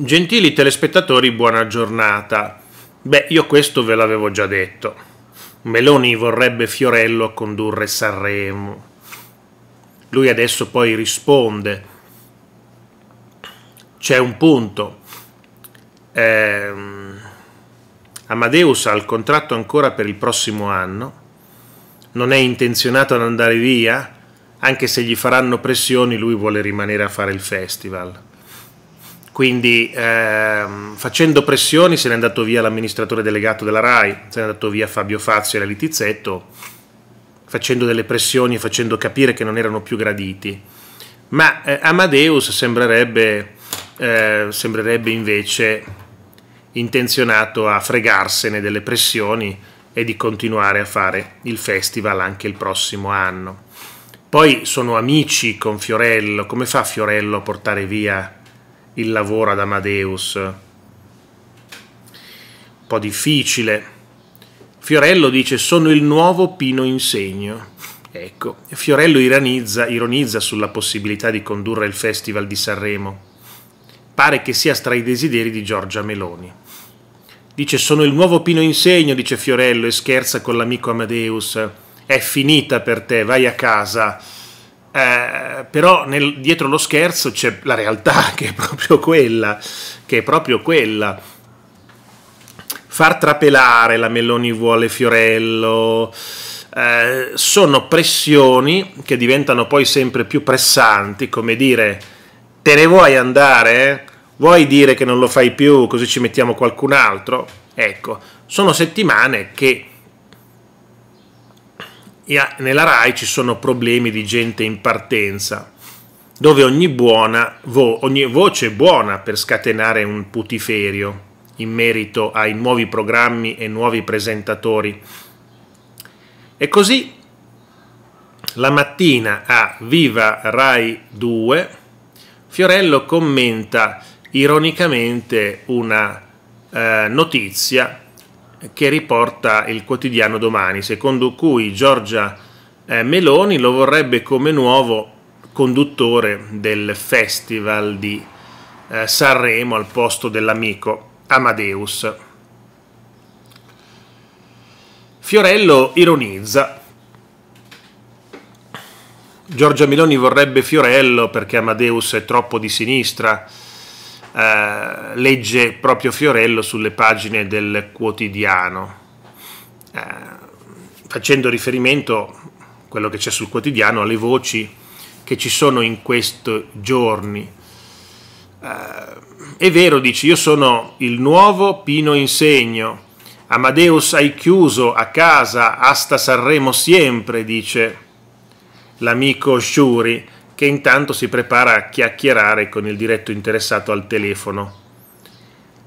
Gentili telespettatori, buona giornata. Beh, io questo ve l'avevo già detto. Meloni vorrebbe Fiorello a condurre Sanremo. Lui adesso poi risponde. C'è un punto. Eh, Amadeus ha il contratto ancora per il prossimo anno. Non è intenzionato ad andare via, anche se gli faranno pressioni, lui vuole rimanere a fare il festival quindi ehm, facendo pressioni se n'è andato via l'amministratore delegato della RAI, se n'è andato via Fabio Fazio e la Litizzetto, facendo delle pressioni e facendo capire che non erano più graditi. Ma eh, Amadeus sembrerebbe, eh, sembrerebbe invece intenzionato a fregarsene delle pressioni e di continuare a fare il festival anche il prossimo anno. Poi sono amici con Fiorello, come fa Fiorello a portare via il lavoro ad Amadeus. Un po' difficile. Fiorello dice sono il nuovo Pino Insegno. Ecco, Fiorello ironizza, ironizza sulla possibilità di condurre il Festival di Sanremo. Pare che sia tra i desideri di Giorgia Meloni. Dice sono il nuovo Pino Insegno, dice Fiorello e scherza con l'amico Amadeus. È finita per te, vai a casa eh, però nel, dietro lo scherzo c'è la realtà che è proprio quella, che è proprio quella. Far trapelare la Meloni vuole Fiorello, eh, sono pressioni che diventano poi sempre più pressanti, come dire, te ne vuoi andare? Vuoi dire che non lo fai più così ci mettiamo qualcun altro? Ecco, sono settimane che e nella RAI ci sono problemi di gente in partenza, dove ogni, buona, vo, ogni voce è buona per scatenare un putiferio in merito ai nuovi programmi e nuovi presentatori. E così la mattina a Viva Rai 2 Fiorello commenta ironicamente una eh, notizia che riporta il quotidiano domani, secondo cui Giorgia eh, Meloni lo vorrebbe come nuovo conduttore del festival di eh, Sanremo al posto dell'amico Amadeus. Fiorello ironizza. Giorgia Meloni vorrebbe Fiorello perché Amadeus è troppo di sinistra eh, legge proprio Fiorello sulle pagine del quotidiano, eh, facendo riferimento, a quello che c'è sul quotidiano, alle voci che ci sono in questi giorni. Eh, è vero, dice, io sono il nuovo Pino Insegno, Amadeus hai chiuso a casa, asta Sanremo sempre, dice l'amico Shuri che intanto si prepara a chiacchierare con il diretto interessato al telefono.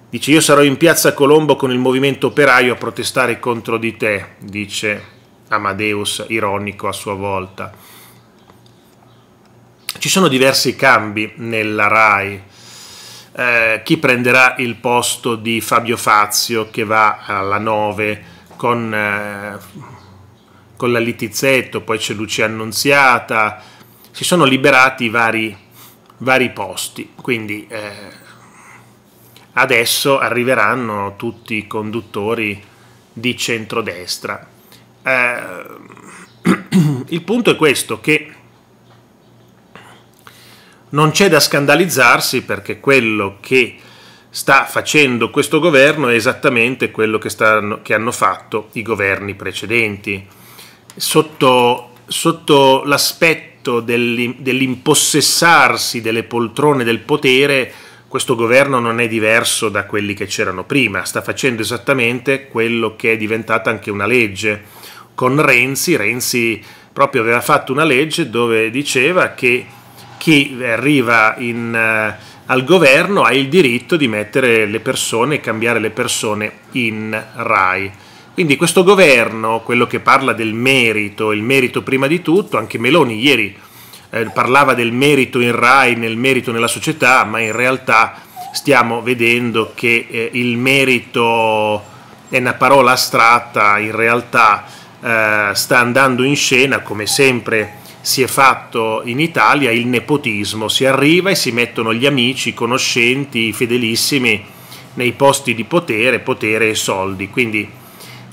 Dice io sarò in piazza Colombo con il movimento operaio a protestare contro di te, dice Amadeus ironico a sua volta. Ci sono diversi cambi nella RAI. Eh, chi prenderà il posto di Fabio Fazio che va alla 9 con, eh, con la Litizzetto, poi c'è Lucia Annunziata, si sono liberati vari, vari posti, quindi eh, adesso arriveranno tutti i conduttori di centrodestra. Eh, il punto è questo, che non c'è da scandalizzarsi perché quello che sta facendo questo governo è esattamente quello che, stanno, che hanno fatto i governi precedenti. Sotto, sotto l'aspetto effetto dell'impossessarsi delle poltrone del potere questo governo non è diverso da quelli che c'erano prima, sta facendo esattamente quello che è diventata anche una legge. Con Renzi, Renzi proprio aveva fatto una legge dove diceva che chi arriva in, uh, al governo ha il diritto di mettere le persone, e cambiare le persone in RAI. Quindi questo governo, quello che parla del merito, il merito prima di tutto, anche Meloni ieri eh, parlava del merito in RAI, nel merito nella società, ma in realtà stiamo vedendo che eh, il merito è una parola astratta, in realtà eh, sta andando in scena come sempre si è fatto in Italia il nepotismo, si arriva e si mettono gli amici, i conoscenti, i fedelissimi nei posti di potere, potere e soldi. Quindi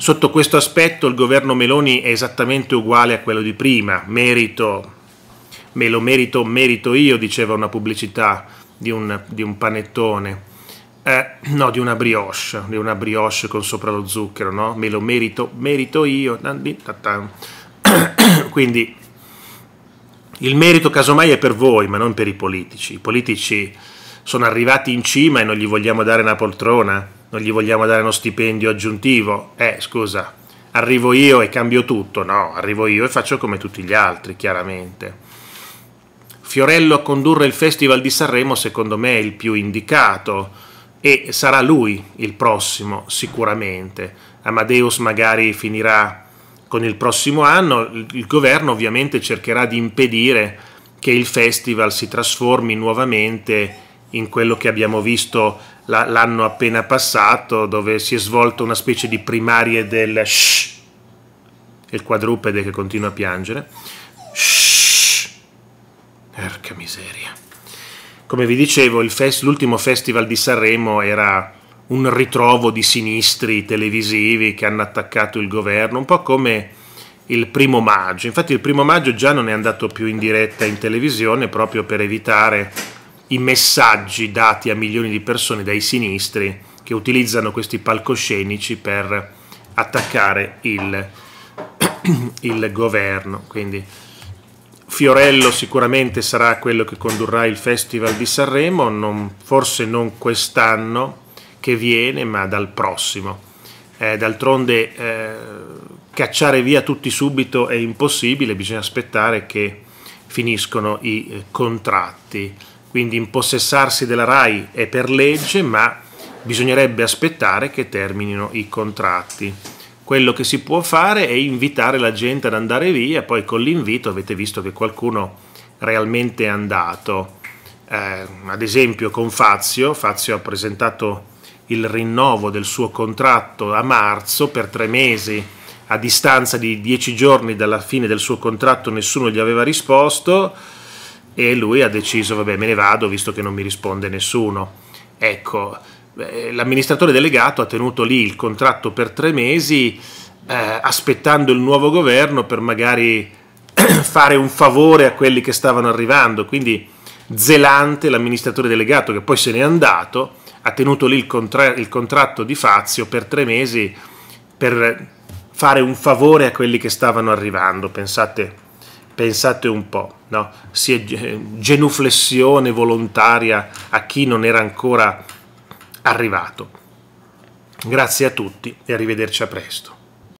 Sotto questo aspetto il governo Meloni è esattamente uguale a quello di prima, merito, me lo merito, merito io, diceva una pubblicità di un, di un panettone, eh, no, di una brioche, di una brioche con sopra lo zucchero, no? Me lo merito, merito io, quindi il merito casomai è per voi, ma non per i politici, i politici sono arrivati in cima e non gli vogliamo dare una poltrona, non gli vogliamo dare uno stipendio aggiuntivo? Eh, scusa, arrivo io e cambio tutto? No, arrivo io e faccio come tutti gli altri, chiaramente. Fiorello a condurre il Festival di Sanremo secondo me è il più indicato e sarà lui il prossimo sicuramente. Amadeus magari finirà con il prossimo anno, il governo ovviamente cercherà di impedire che il festival si trasformi nuovamente in quello che abbiamo visto l'anno appena passato dove si è svolto una specie di primarie del shh, il quadrupede che continua a piangere. Shh, porca miseria. Come vi dicevo, l'ultimo fest, festival di Sanremo era un ritrovo di sinistri televisivi che hanno attaccato il governo, un po' come il primo maggio. Infatti il primo maggio già non è andato più in diretta in televisione proprio per evitare i messaggi dati a milioni di persone dai sinistri che utilizzano questi palcoscenici per attaccare il, il governo. Quindi Fiorello sicuramente sarà quello che condurrà il Festival di Sanremo, non, forse non quest'anno che viene, ma dal prossimo. Eh, d'altronde eh, cacciare via tutti subito è impossibile, bisogna aspettare che finiscono i eh, contratti quindi impossessarsi della RAI è per legge, ma bisognerebbe aspettare che terminino i contratti. Quello che si può fare è invitare la gente ad andare via, poi con l'invito avete visto che qualcuno realmente è andato. Eh, ad esempio con Fazio, Fazio ha presentato il rinnovo del suo contratto a marzo per tre mesi, a distanza di dieci giorni dalla fine del suo contratto nessuno gli aveva risposto, e lui ha deciso vabbè me ne vado visto che non mi risponde nessuno. Ecco, eh, l'amministratore delegato ha tenuto lì il contratto per tre mesi eh, aspettando il nuovo governo per magari fare un favore a quelli che stavano arrivando, quindi zelante l'amministratore delegato che poi se n'è andato, ha tenuto lì il, contra- il contratto di Fazio per tre mesi per fare un favore a quelli che stavano arrivando, pensate pensate un po', no? si è genuflessione volontaria a chi non era ancora arrivato. Grazie a tutti e arrivederci a presto.